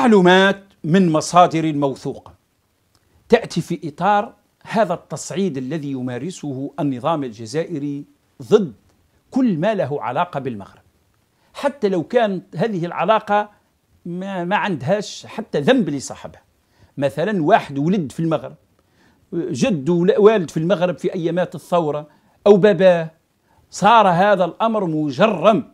معلومات من مصادر موثوقة تأتي في إطار هذا التصعيد الذي يمارسه النظام الجزائري ضد كل ما له علاقة بالمغرب حتى لو كانت هذه العلاقة ما, ما عندهاش حتى ذنب لصاحبها مثلا واحد ولد في المغرب جد والد في المغرب في أيامات الثورة أو باباه صار هذا الأمر مجرم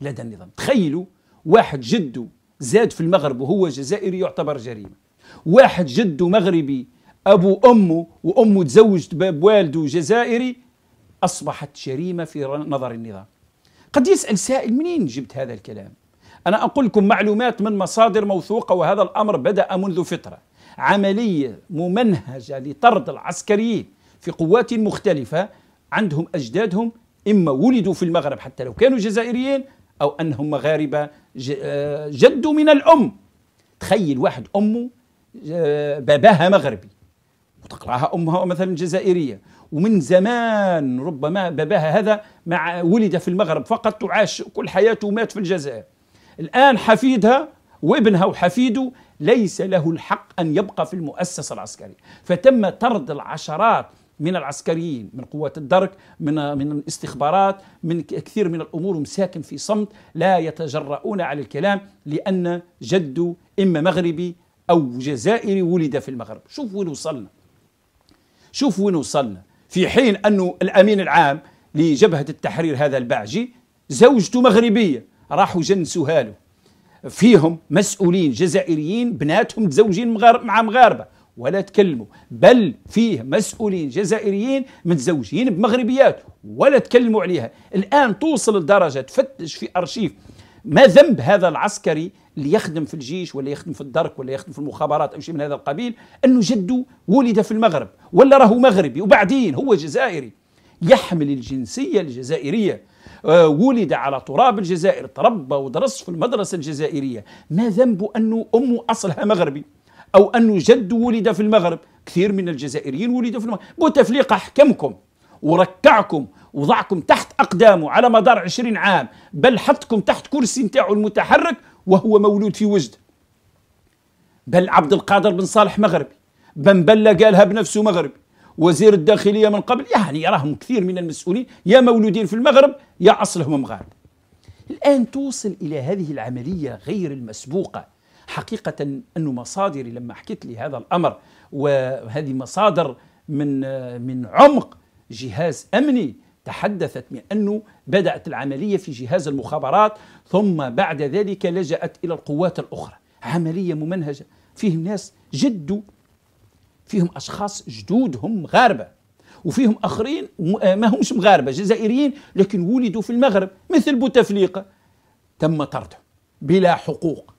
لدى النظام تخيلوا واحد جده زاد في المغرب وهو جزائري يعتبر جريمة واحد جده مغربي أبو أمه وأمه تزوجت بوالده جزائري أصبحت جريمة في نظر النظام قد يسأل سائل منين جبت هذا الكلام أنا أقول لكم معلومات من مصادر موثوقة وهذا الأمر بدأ منذ فترة عملية ممنهجة لطرد العسكريين في قوات مختلفة عندهم أجدادهم إما ولدوا في المغرب حتى لو كانوا جزائريين أو أنهم مغاربة آه، جده من الأم تخيل واحد أمه آه، باباها مغربي وتقرأها أمها مثلا جزائرية ومن زمان ربما باباها هذا مع ولد في المغرب فقط وعاش كل حياته ومات في الجزائر الآن حفيدها وابنها وحفيده ليس له الحق أن يبقى في المؤسسة العسكرية فتم طرد العشرات من العسكريين من قوات الدرك من من الاستخبارات من كثير من الامور مساكن في صمت لا يتجرؤون على الكلام لان جده اما مغربي او جزائري ولد في المغرب شوف وين وصلنا شوف وين وصلنا في حين انه الامين العام لجبهه التحرير هذا البعجي زوجته مغربيه راحوا جنسوها له فيهم مسؤولين جزائريين بناتهم متزوجين مع مغاربه ولا تكلموا بل فيه مسؤولين جزائريين متزوجين بمغربيات ولا تكلموا عليها الآن توصل لدرجة تفتش في أرشيف ما ذنب هذا العسكري اللي يخدم في الجيش ولا يخدم في الدرك ولا يخدم في المخابرات أو شيء من هذا القبيل أنه جده ولد في المغرب ولا راهو مغربي وبعدين هو جزائري يحمل الجنسية الجزائرية آه، ولد على تراب الجزائر تربى ودرس في المدرسة الجزائرية ما ذنبه أنه أمه أصلها مغربي أو أنه جد ولد في المغرب كثير من الجزائريين ولدوا في المغرب بوتفليقة حكمكم وركعكم وضعكم تحت أقدامه على مدار عشرين عام بل حطكم تحت كرسي نتاعو المتحرك وهو مولود في وجد بل عبد القادر بن صالح مغربي بن بلا قالها بنفسه مغربي وزير الداخلية من قبل يعني راهم كثير من المسؤولين يا مولودين في المغرب يا أصلهم مغارب الآن توصل إلى هذه العملية غير المسبوقة حقيقة أن مصادري لما حكيت لي هذا الأمر وهذه مصادر من من عمق جهاز أمني تحدثت بأنه بدأت العملية في جهاز المخابرات ثم بعد ذلك لجأت إلى القوات الأخرى عملية ممنهجة فيهم ناس جدوا فيهم أشخاص جدود هم مغاربة وفيهم آخرين ما همش مغاربة جزائريين لكن ولدوا في المغرب مثل بوتفليقة تم طردهم بلا حقوق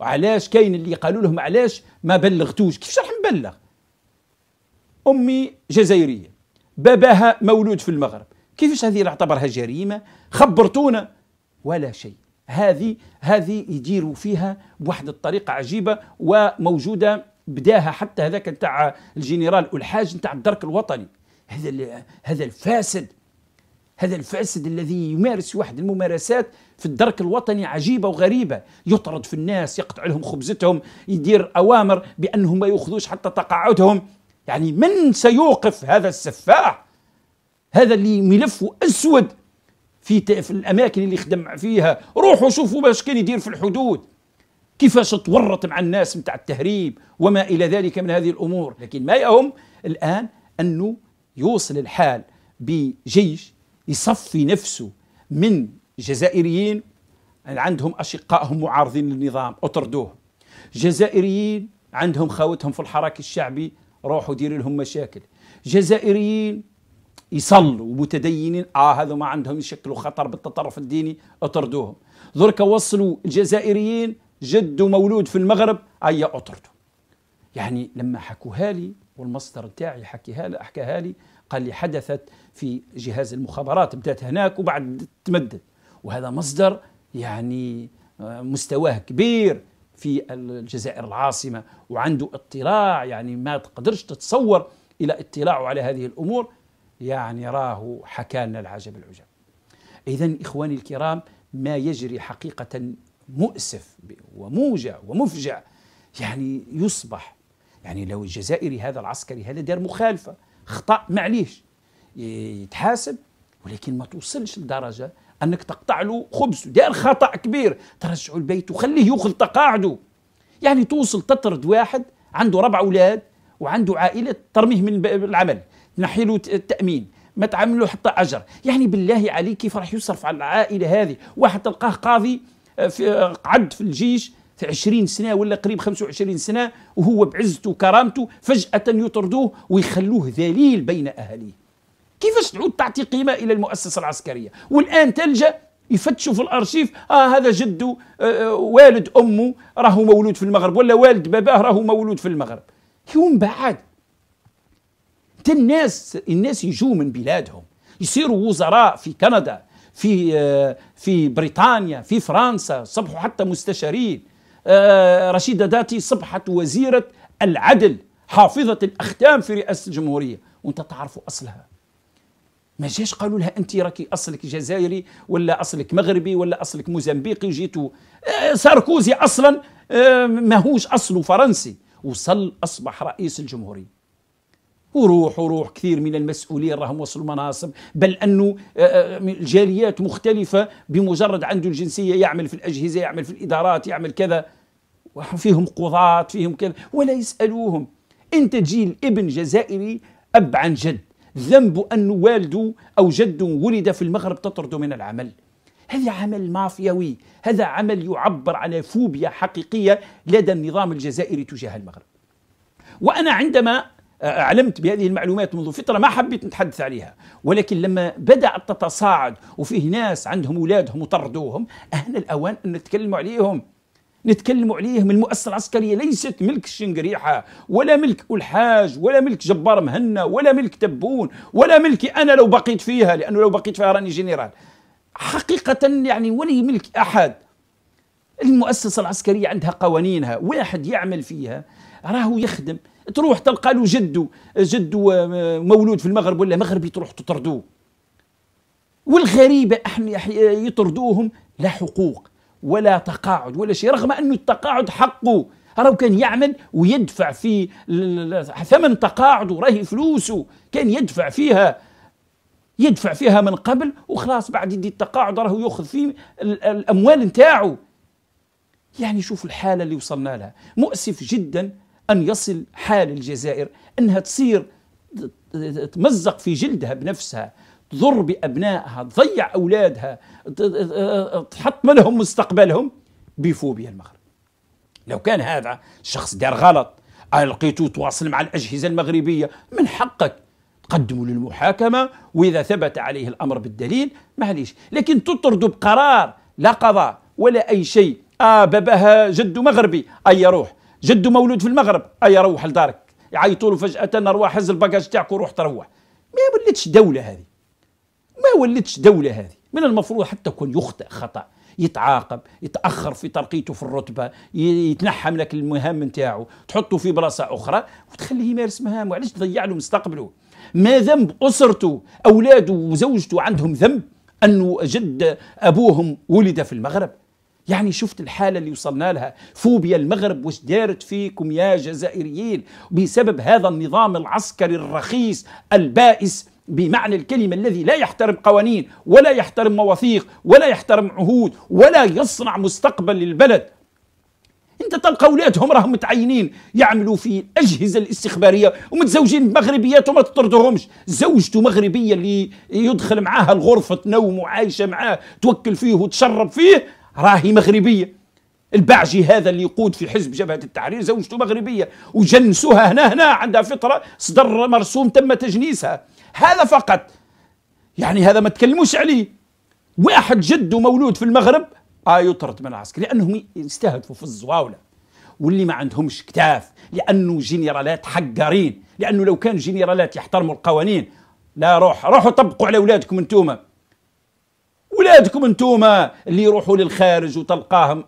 وعلاش كاين اللي قالوا لهم علاش ما بلغتوش كيفاش راح نبلغ امي جزائريه باباها مولود في المغرب كيفاش هذه نعتبرها جريمه خبرتونا ولا شيء هذه هذه يديروا فيها بواحد الطريقه عجيبه وموجوده بداها حتى هذاك نتاع الجنرال الحاج نتاع الدرك الوطني هذا هذا الفاسد هذا الفاسد الذي يمارس واحد الممارسات في الدرك الوطني عجيبه وغريبه يطرد في الناس يقطع لهم خبزتهم يدير اوامر بانهم ما ياخذوش حتى تقاعدهم يعني من سيوقف هذا السفاح هذا اللي ملفه اسود في في الاماكن اللي خدم فيها روحوا شوفوا باش كان يدير في الحدود كيفاش تورط مع الناس متاع التهريب وما الى ذلك من هذه الامور لكن ما يهم الان انه يوصل الحال بجيش يصفي نفسه من جزائريين يعني عندهم أشقائهم معارضين للنظام أطردوهم جزائريين عندهم خاوتهم في الحراك الشعبي روحوا ديروا لهم مشاكل جزائريين يصلوا متدينين اه هذو ما عندهم يشكلوا خطر بالتطرف الديني اطردوهم درك وصلوا الجزائريين جد مولود في المغرب اي اطردوا يعني لما حكوها لي والمصدر تاعي حكيها حكاها لي قال لي حدثت في جهاز المخابرات بدات هناك وبعد تمدد وهذا مصدر يعني آه، مستواه كبير في الجزائر العاصمه وعنده اطلاع يعني ما تقدرش تتصور الى اطلاعه على هذه الامور يعني راه حكى لنا العجب العجاب اذا اخواني الكرام ما يجري حقيقه مؤسف وموجع ومفجع يعني يصبح يعني لو الجزائري هذا العسكري هذا دار مخالفه خطا معليش يتحاسب ولكن ما توصلش لدرجه انك تقطع له خبز دار خطا كبير ترجعه البيت وخليه ياخذ تقاعده يعني توصل تطرد واحد عنده ربع اولاد وعنده عائله ترميه من العمل تنحي له التامين ما تعملوا حتى اجر يعني بالله عليك كيف راح يصرف على العائله هذه واحد تلقاه قاضي آه، في آه، قعد في الجيش في 20 سنه ولا قريب 25 سنه وهو بعزته وكرامته فجاه يطردوه ويخلوه ذليل بين اهليه كيفاش تعود تعطي قيمه الى المؤسسه العسكريه والان تلجا يفتشوا في الارشيف اه هذا جده آه, آه، والد امه راهو مولود في المغرب ولا والد باباه راهو مولود في المغرب يوم بعد الناس الناس يجوا من بلادهم يصيروا وزراء في كندا في آه في بريطانيا في فرنسا صبحوا حتى مستشارين آه، رشيدة داتي صبحت وزيرة العدل حافظة الأختام في رئاسة الجمهورية وانت تعرفوا أصلها ما جاش قالوا لها انت راكي اصلك جزائري ولا اصلك مغربي ولا اصلك موزمبيقي وجيتوا آه، ساركوزي اصلا آه، ماهوش اصله فرنسي وصل اصبح رئيس الجمهوريه وروح وروح كثير من المسؤولين راهم وصلوا مناصب بل انه آه، آه، جاليات مختلفه بمجرد عنده الجنسيه يعمل في الاجهزه يعمل في الادارات يعمل كذا فيهم قضاة فيهم كذا ولا يسالوهم انت جيل ابن جزائري اب عن جد ذنبه انه والده او جده ولد في المغرب تطرده من العمل هذا عمل مافياوي هذا عمل يعبر على فوبيا حقيقيه لدى النظام الجزائري تجاه المغرب وانا عندما علمت بهذه المعلومات منذ فترة ما حبيت نتحدث عليها ولكن لما بدأت تتصاعد وفيه ناس عندهم أولادهم وطردوهم أهنا الأوان أن نتكلم عليهم نتكلم عليهم المؤسسة العسكرية ليست ملك الشنقريحة ولا ملك الحاج ولا ملك جبار مهنا ولا ملك تبون ولا ملكي أنا لو بقيت فيها لأنه لو بقيت فيها راني جنرال حقيقة يعني ولي ملك أحد المؤسسة العسكرية عندها قوانينها واحد يعمل فيها راهو يخدم تروح تلقى له جده جده آه، مولود في المغرب ولا مغربي تروح تطردوه والغريبة احنا يطردوهم لا حقوق ولا تقاعد ولا شيء رغم أنه التقاعد حقه راهو كان يعمل ويدفع في ثمن تقاعد وراهي فلوسه كان يدفع فيها يدفع فيها من قبل وخلاص بعد يدي التقاعد راهو ياخذ فيه الاموال نتاعو يعني شوف الحاله اللي وصلنا لها مؤسف جدا أن يصل حال الجزائر أنها تصير تمزق في جلدها بنفسها تضر بأبنائها تضيع أولادها تحط منهم مستقبلهم بفوبيا المغرب لو كان هذا الشخص دار غلط ألقيته تواصل مع الأجهزة المغربية من حقك تقدمه للمحاكمة وإذا ثبت عليه الأمر بالدليل معليش لكن تطرد بقرار لا قضاء ولا أي شيء آه باباها جد مغربي أي يروح جده مولود في المغرب اي روح لدارك يعيطوا له فجاه ارواح هز الباكاج تاعك وروح تروح ما ولتش دوله هذه ما ولتش دوله هذه من المفروض حتى كون يخطئ خطا يتعاقب يتاخر في ترقيته في الرتبه يتنحى من المهام نتاعو تحطه في بلاصه اخرى وتخليه يمارس مهامه وعلاش تضيع له مستقبله ما ذنب اسرته اولاده وزوجته عندهم ذنب انه جد ابوهم ولد في المغرب يعني شفت الحاله اللي وصلنا لها فوبيا المغرب واش دارت فيكم يا جزائريين بسبب هذا النظام العسكري الرخيص البائس بمعنى الكلمة الذي لا يحترم قوانين ولا يحترم مواثيق ولا يحترم عهود ولا يصنع مستقبل للبلد انت تلقى ولادهم راهم متعينين يعملوا في الاجهزه الاستخباريه ومتزوجين بمغربيات وما تطردهمش زوجته مغربيه اللي يدخل معاها الغرفه نوم وعايشه معاه توكل فيه وتشرب فيه راهي مغربية البعجي هذا اللي يقود في حزب جبهة التحرير زوجته مغربية وجنسوها هنا هنا عندها فطرة صدر مرسوم تم تجنيسها هذا فقط يعني هذا ما تكلموش عليه واحد جده مولود في المغرب آه يطرد من العسكر لأنهم يستهدفوا في الزواولة واللي ما عندهمش كتاف لأنه جنرالات حقارين لأنه لو كان جنرالات يحترموا القوانين لا روح روحوا طبقوا على أولادكم أنتوما ولادكم انتوما اللي يروحوا للخارج وتلقاهم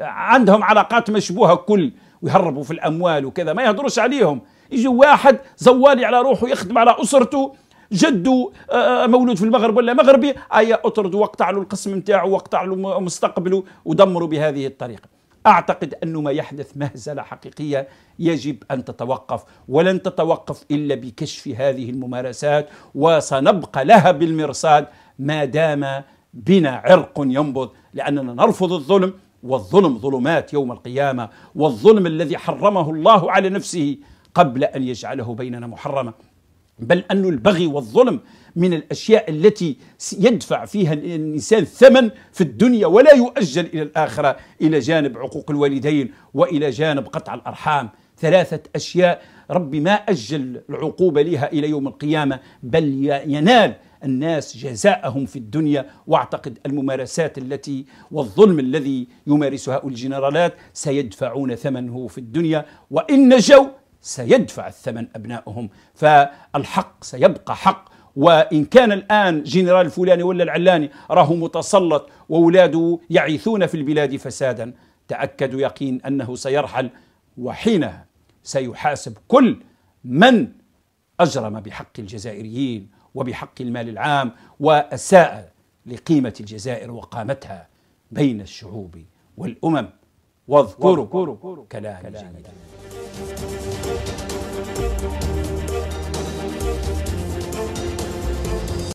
عندهم علاقات مشبوهه كل ويهربوا في الاموال وكذا ما يهدروش عليهم يجي واحد زوالي على روحه يخدم على اسرته جده آه، آه، مولود في المغرب ولا مغربي اي اطردوا واقطع له القسم نتاعه واقطع له مستقبله ودمروا بهذه الطريقه اعتقد انه ما يحدث مهزله حقيقيه يجب ان تتوقف ولن تتوقف الا بكشف هذه الممارسات وسنبقى لها بالمرصاد ما دام بنا عرق ينبض لأننا نرفض الظلم والظلم ظلمات يوم القيامة والظلم الذي حرمه الله على نفسه قبل أن يجعله بيننا محرمة بل أن البغي والظلم من الأشياء التي يدفع فيها الإنسان ثمن في الدنيا ولا يؤجل إلى الآخرة إلى جانب عقوق الوالدين وإلى جانب قطع الأرحام ثلاثة أشياء ربي ما أجل العقوبة لها إلى يوم القيامة بل ينال الناس جزاءهم في الدنيا واعتقد الممارسات التي والظلم الذي يمارسها الجنرالات سيدفعون ثمنه في الدنيا وإن نجوا سيدفع الثمن أبنائهم فالحق سيبقى حق وإن كان الآن جنرال فلاني ولا العلاني راه متسلط وأولاده يعيثون في البلاد فسادا تأكدوا يقين أنه سيرحل وحينها سيحاسب كل من أجرم بحق الجزائريين وبحق المال العام وأساء لقيمة الجزائر وقامتها بين الشعوب والأمم واذكروا كلام جيدا